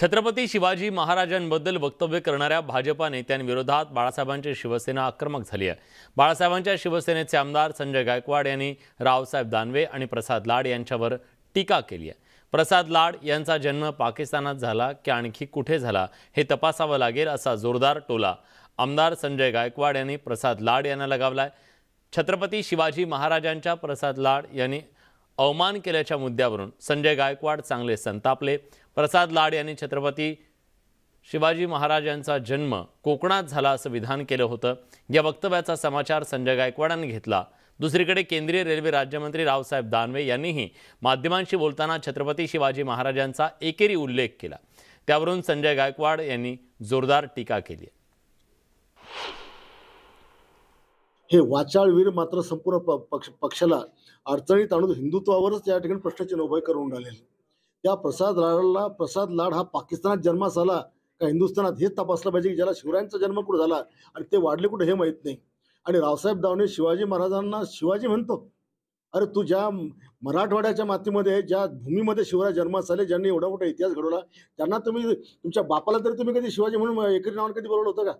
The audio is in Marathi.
छत्रपती शिवाजी महाराजांबद्दल वक्तव्य करणाऱ्या भाजपा नेत्यांविरोधात बाळासाहेबांची शिवसेना आक्रमक झाली आहे बाळासाहेबांच्या शिवसेनेचे आमदार संजय गायकवाड यांनी रावसाहेब दानवे आणि प्रसाद लाड यांच्यावर टीका केली आहे प्रसाद लाड यांचा जन्म पाकिस्तानात झाला की आणखी कुठे झाला हे तपासावं लागेल असा जोरदार टोला आमदार संजय गायकवाड यांनी प्रसाद लाड यांना लगावला आहे छत्रपती शिवाजी महाराजांच्या प्रसाद लाड यांनी अवमान केल्याच्या मुद्द्यावरून संजय गायकवाड चांगले संतापले प्रसाद लाड यांनी छत्रपती शिवाजी महाराज जन्म कोकणात झाला असं विधान केलं होतं या वक्तव्याचा समाचार संजय गायकवाडांनी घेतला दुसरीकडे केंद्रीय रेल्वे राज्यमंत्री रावसाहेब दानवे यांनीही माध्यमांशी बोलताना छत्रपती शिवाजी महाराजांचा एकेरी उल्लेख केला त्यावरून संजय गायकवाड यांनी जोरदार टीका केली हे वाचाळवीर मात्र संपूर्ण पक्ष पक्षाला अडचणीत आणून हिंदुत्वावरच या ठिकाणी प्रश्नाची नोभय करून राहिलेले त्या प्रसाद लाडला प्रसाद लाड हा पाकिस्तानात जन्मास आला का हिंदुस्थानात हेच तपासलं पाहिजे की ज्याला शिवरायांचा जन्म कुठं झाला आणि ते वाढले कुठे हे माहीत नाही आणि रावसाहेब दावणे शिवाजी महाराजांना शिवाजी म्हणतो अरे तू ज्या मराठवाड्याच्या मातीमध्ये ज्या भूमीमध्ये शिवराय जन्मास आले ज्यांनी एवढा मोठा इतिहास घडवला त्यांना तुम्ही तुमच्या बापाला तरी तुम्ही कधी शिवाजी म्हणून एकरी नावानं कधी बोलवलं होतं का